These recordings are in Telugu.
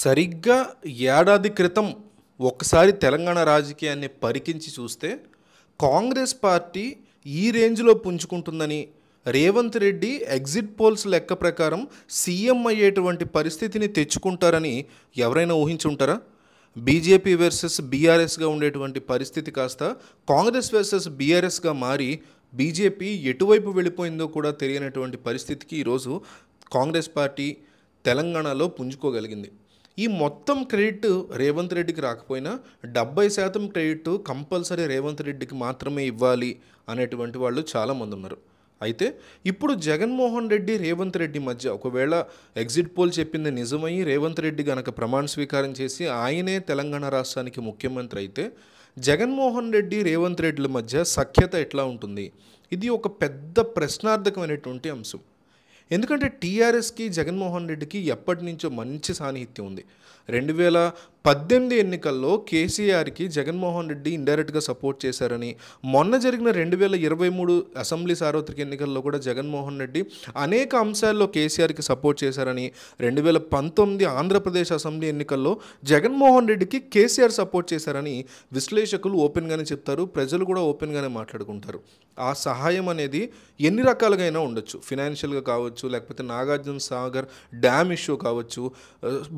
సరిగ్గా ఏడాది క్రితం ఒకసారి తెలంగాణ రాజకీయాన్ని పరికించి చూస్తే కాంగ్రెస్ పార్టీ ఈ రేంజ్లో పుంజుకుంటుందని రేవంత్ రెడ్డి ఎగ్జిట్ పోల్స్ లెక్క ప్రకారం సీఎం అయ్యేటువంటి పరిస్థితిని తెచ్చుకుంటారని ఎవరైనా ఊహించుంటారా బీజేపీ వర్సెస్ బీఆర్ఎస్గా ఉండేటువంటి పరిస్థితి కాస్త కాంగ్రెస్ వర్సెస్ బీఆర్ఎస్గా మారి బీజేపీ ఎటువైపు వెళ్ళిపోయిందో కూడా తెలియనటువంటి పరిస్థితికి ఈరోజు కాంగ్రెస్ పార్టీ తెలంగాణలో పుంజుకోగలిగింది ఈ మొత్తం క్రెడిట్ రేవంత్ రెడ్డికి రాకపోయినా డెబ్బై శాతం క్రెడిట్ కంపల్సరీ రేవంత్ రెడ్డికి మాత్రమే ఇవ్వాలి అనేటువంటి వాళ్ళు చాలామంది ఉన్నారు అయితే ఇప్పుడు జగన్మోహన్ రెడ్డి రేవంత్ రెడ్డి మధ్య ఒకవేళ ఎగ్జిట్ పోల్ చెప్పింది నిజమై రేవంత్ రెడ్డి కనుక ప్రమాణ స్వీకారం చేసి ఆయనే తెలంగాణ రాష్ట్రానికి ముఖ్యమంత్రి అయితే జగన్మోహన్ రెడ్డి రేవంత్ రెడ్డిల మధ్య సఖ్యత ఎట్లా ఉంటుంది ఇది ఒక పెద్ద ప్రశ్నార్థకమైనటువంటి అంశం ఎందుకంటే టీఆర్ఎస్కి జగన్మోహన్ రెడ్డికి ఎప్పటి నుంచో మంచి సాన్నిహిత్యం ఉంది రెండు వేల పద్దెనిమిది ఎన్నికల్లో కేసీఆర్కి జగన్మోహన్ రెడ్డి ఇండైరెక్ట్గా సపోర్ట్ చేశారని మొన్న జరిగిన రెండు వేల ఇరవై మూడు అసెంబ్లీ సార్వత్రిక ఎన్నికల్లో కూడా జగన్మోహన్ రెడ్డి అనేక అంశాల్లో కేసీఆర్కి సపోర్ట్ చేశారని రెండు వేల పంతొమ్మిది ఆంధ్రప్రదేశ్ అసెంబ్లీ ఎన్నికల్లో జగన్మోహన్ రెడ్డికి కేసీఆర్ సపోర్ట్ చేశారని విశ్లేషకులు ఓపెన్గానే చెప్తారు ప్రజలు కూడా ఓపెన్గానే మాట్లాడుకుంటారు ఆ సహాయం అనేది ఎన్ని రకాలుగా అయినా ఉండొచ్చు ఫినాన్షియల్గా కావచ్చు కావచ్చు లేకపోతే నాగార్జున సాగర్ డ్యామ్ ఇష్యూ కావచ్చు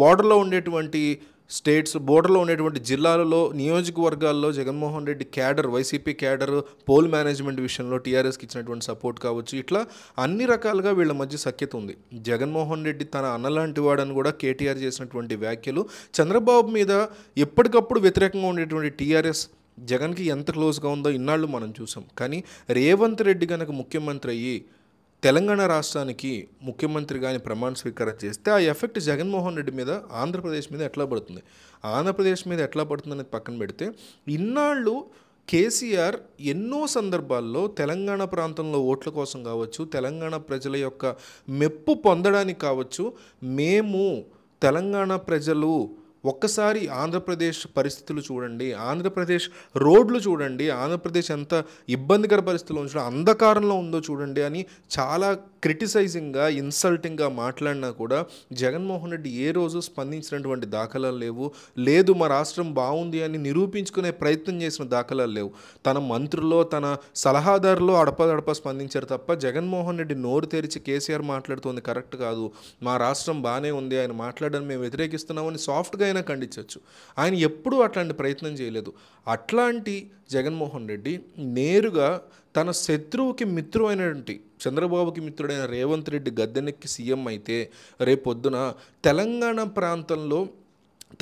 బార్డర్లో ఉండేటువంటి స్టేట్స్ బోర్డర్లో ఉండేటువంటి జిల్లాలలో నియోజకవర్గాల్లో Jaganmohan Reddy cadre YCP cadre poll management విషయంలో టీఆర్ఎస్కి ఇచ్చినటువంటి సపోర్ట్ కావచ్చు ఇట్లా అన్ని రకాలుగా వీళ్ళ మధ్య సఖ్యత ఉంది జగన్మోహన్ రెడ్డి తన అన్నలాంటి వాడని కూడా కేటీఆర్ చేసినటువంటి వ్యాఖ్యలు చంద్రబాబు మీద ఎప్పటికప్పుడు వ్యతిరేకంగా ఉండేటువంటి టీఆర్ఎస్ జగన్కి ఎంత క్లోజ్గా ఉందో ఇన్నాళ్ళు మనం చూసాం కానీ రేవంత్ రెడ్డి కనుక ముఖ్యమంత్రి అయ్యి తెలంగాణ రాష్ట్రానికి ముఖ్యమంత్రి కానీ ప్రమాణ స్వీకారం చేస్తే ఆ ఎఫెక్ట్ జగన్మోహన్ రెడ్డి మీద ఆంధ్రప్రదేశ్ మీద ఎట్లా పడుతుంది ఆంధ్రప్రదేశ్ మీద ఎట్లా పడుతుంది అనేది పక్కన పెడితే ఇన్నాళ్ళు కేసీఆర్ ఎన్నో సందర్భాల్లో తెలంగాణ ప్రాంతంలో ఓట్ల కోసం కావచ్చు తెలంగాణ ప్రజల యొక్క మెప్పు పొందడానికి కావచ్చు మేము తెలంగాణ ప్రజలు ఒక్కసారి ఆంధ్రప్రదేశ్ పరిస్థితులు చూడండి ఆంధ్రప్రదేశ్ రోడ్లు చూడండి ఆంధ్రప్రదేశ్ ఎంత ఇబ్బందికర పరిస్థితుల్లో ఉంచడం అంధకారంలో ఉందో చూడండి అని చాలా క్రిటిసైజింగ్గా ఇన్సల్టింగ్గా మాట్లాడినా కూడా జగన్మోహన్ రెడ్డి ఏ రోజు స్పందించినటువంటి దాఖలాలు లేవు లేదు మా రాష్ట్రం బాగుంది అని నిరూపించుకునే ప్రయత్నం చేసిన దాఖలాలు లేవు తన మంత్రుల్లో తన సలహాదారులో అడపదడప స్పందించారు తప్ప జగన్మోహన్ రెడ్డి నోరు తెరిచి కేసీఆర్ మాట్లాడుతోంది కరెక్ట్ కాదు మా రాష్ట్రం బాగానే ఉంది ఆయన మాట్లాడని మేము వ్యతిరేకిస్తున్నామని సాఫ్ట్గా ఎవరినైనా ఖండించవచ్చు ఆయన ఎప్పుడూ అట్లాంటి ప్రయత్నం చేయలేదు అట్లాంటి జగన్మోహన్ రెడ్డి నేరుగా తన శత్రువుకి మిత్రుడైనటువంటి చంద్రబాబుకి మిత్రుడైన రేవంత్ రెడ్డి గద్దెనెక్కి సీఎం అయితే రేపొద్దున తెలంగాణ ప్రాంతంలో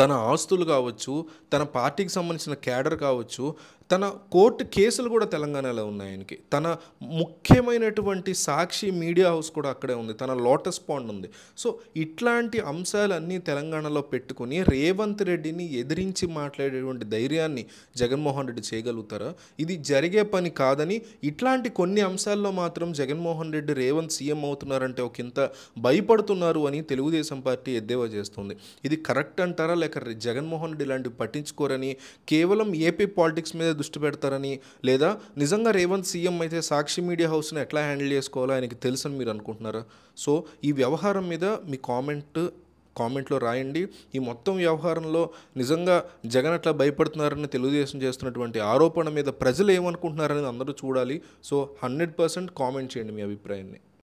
తన ఆస్తులు కావచ్చు తన పార్టీకి సంబంధించిన క్యాడర్ కావచ్చు తన కోర్టు కేసులు కూడా తెలంగాణలో ఉన్నాయి ఆయనకి తన ముఖ్యమైనటువంటి సాక్షి మీడియా హౌస్ కూడా అక్కడే ఉంది తన లోటస్ పాండ్ ఉంది సో ఇట్లాంటి అంశాలన్నీ తెలంగాణలో పెట్టుకుని రేవంత్ రెడ్డిని ఎదిరించి మాట్లాడేటువంటి ధైర్యాన్ని జగన్మోహన్ రెడ్డి చేయగలుగుతారా ఇది జరిగే పని కాదని ఇట్లాంటి కొన్ని అంశాల్లో మాత్రం జగన్మోహన్ రెడ్డి రేవంత్ సీఎం అవుతున్నారంటే ఒక ఇంత భయపడుతున్నారు అని తెలుగుదేశం పార్టీ ఎద్దేవా చేస్తుంది ఇది కరెక్ట్ అంటారా లేక జగన్మోహన్ రెడ్డి ఇలాంటివి పట్టించుకోరని కేవలం ఏపీ పాలిటిక్స్ మీద దృష్టి పెడతారని లేదా నిజంగా రేవంత్ సీఎం అయితే సాక్షి మీడియా హౌస్ని ఎట్లా హ్యాండిల్ చేసుకోవాలో ఆయనకి తెలుసని మీరు అనుకుంటున్నారా సో ఈ వ్యవహారం మీద మీ కామెంట్ కామెంట్లో రాయండి ఈ మొత్తం వ్యవహారంలో నిజంగా జగన్ అట్లా భయపడుతున్నారని తెలుగుదేశం చేస్తున్నటువంటి ఆరోపణ మీద ప్రజలు ఏమనుకుంటున్నారనేది అందరూ చూడాలి సో హండ్రెడ్ పర్సెంట్ కామెంట్ చేయండి మీ అభిప్రాయాన్ని